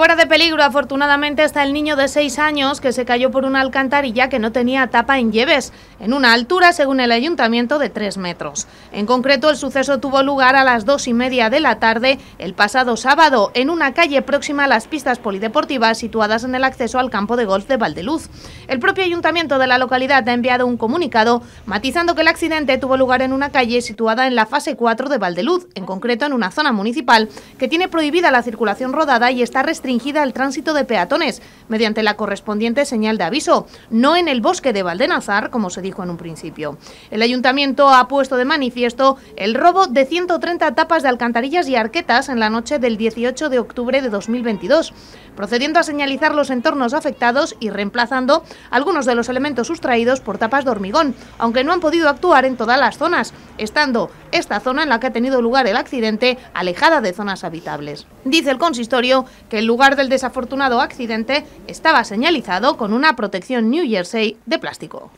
Fuera de peligro, afortunadamente, está el niño de 6 años que se cayó por una alcantarilla que no tenía tapa en lleves, en una altura, según el ayuntamiento, de 3 metros. En concreto, el suceso tuvo lugar a las dos y media de la tarde el pasado sábado, en una calle próxima a las pistas polideportivas situadas en el acceso al campo de golf de Valdeluz. El propio ayuntamiento de la localidad ha enviado un comunicado matizando que el accidente tuvo lugar en una calle situada en la fase 4 de Valdeluz, en concreto en una zona municipal que tiene prohibida la circulación rodada y está restringida restringida al tránsito de peatones, mediante la correspondiente señal de aviso, no en el bosque de Valdenazar, como se dijo en un principio. El ayuntamiento ha puesto de manifiesto el robo de 130 tapas de alcantarillas y arquetas en la noche del 18 de octubre de 2022, procediendo a señalizar los entornos afectados y reemplazando algunos de los elementos sustraídos por tapas de hormigón, aunque no han podido actuar en todas las zonas, estando esta zona en la que ha tenido lugar el accidente, alejada de zonas habitables. Dice el consistorio que el lugar del desafortunado accidente estaba señalizado con una protección New Jersey de plástico.